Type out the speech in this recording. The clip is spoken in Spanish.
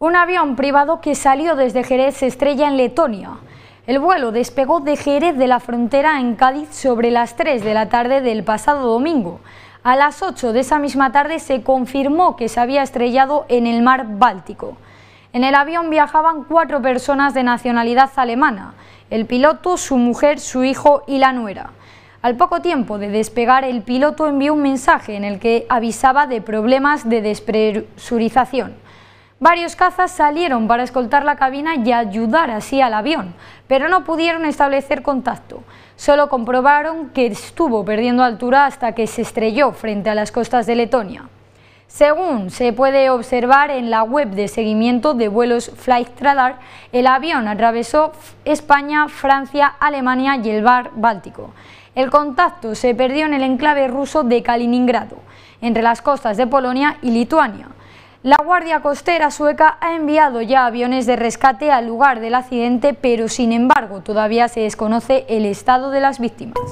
Un avión privado que salió desde Jerez se estrella en Letonia. El vuelo despegó de Jerez de la frontera en Cádiz sobre las 3 de la tarde del pasado domingo. A las 8 de esa misma tarde se confirmó que se había estrellado en el mar Báltico. En el avión viajaban cuatro personas de nacionalidad alemana, el piloto, su mujer, su hijo y la nuera. Al poco tiempo de despegar, el piloto envió un mensaje en el que avisaba de problemas de despresurización. Varios cazas salieron para escoltar la cabina y ayudar así al avión, pero no pudieron establecer contacto. Solo comprobaron que estuvo perdiendo altura hasta que se estrelló frente a las costas de Letonia. Según se puede observar en la web de seguimiento de vuelos Flightradar, el avión atravesó España, Francia, Alemania y el Bar Báltico. El contacto se perdió en el enclave ruso de Kaliningrado, entre las costas de Polonia y Lituania. La Guardia Costera sueca ha enviado ya aviones de rescate al lugar del accidente, pero sin embargo todavía se desconoce el estado de las víctimas.